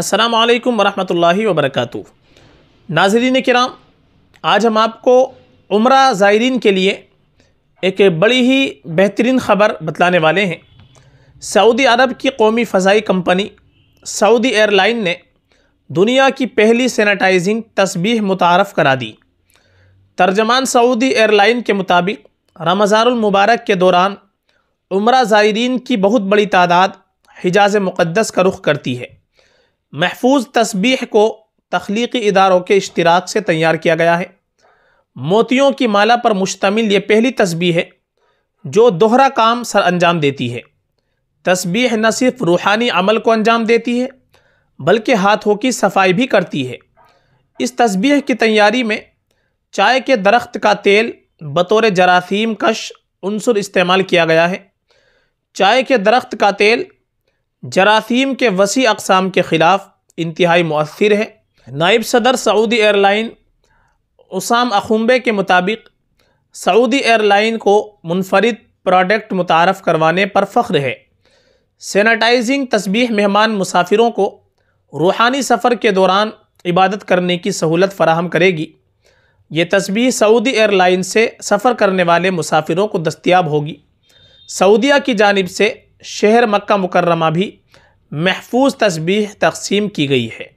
السلام علیکم ورحمۃ اللہ وبرکاتہ ناظرین کرام آج ہم آپ کو عمرہ زائرین کے لیے ایک بڑی ہی بہترین خبر بتلانے والے ہیں سعودی عرب کی قومی فضائی کمپنی سعودی ایئر لائن نے دنیا کی پہلی سینیٹائزنگ تسبیح متعارف کرا دی ترجمان سعودی ایئر لائن کے مطابق رمضان المبارک کے دوران عمرہ زائرین کی بہت بڑی تعداد حجاز مقدس کا رخ کرتی ہے محفوظ تسبیح کو تخلیقی اداروں کے اشتراک سے تیار کیا گیا ہے موتیوں کی مالا پر مشتمل یہ پہلی تسبیح ہے جو دوہرا کام سر انجام دیتی ہے تسبیح نہ صرف روحانی عمل کو انجام دیتی ہے بلکہ ہاتھوں کی صفائی بھی کرتی ہے اس تسبیح کی تیاری میں چائے کے درخت کا تیل بطور جراثیم کش عنصر استعمال کیا گیا ہے چائے کے درخت کا تیل جراثیم کے وسیع اقسام کے خلاف انتہائی مؤثر ہے نائب صدر سعودی ایئر لائن اسام اخمبے کے مطابق سعودی ایئر لائن کو منفرد پروڈکٹ متعارف کروانے پر فخر ہے سینیٹائزنگ تسبیح مہمان مسافروں کو روحانی سفر کے دوران عبادت کرنے کی سہولت فراہم کرے گی یہ تسبیح سعودی ایئر لائن سے سفر کرنے والے مسافروں کو دستیاب ہوگی سعودیہ کی جانب سے شہر مکہ مکرمہ بھی محفوظ تسبیح تقسیم کی گئی ہے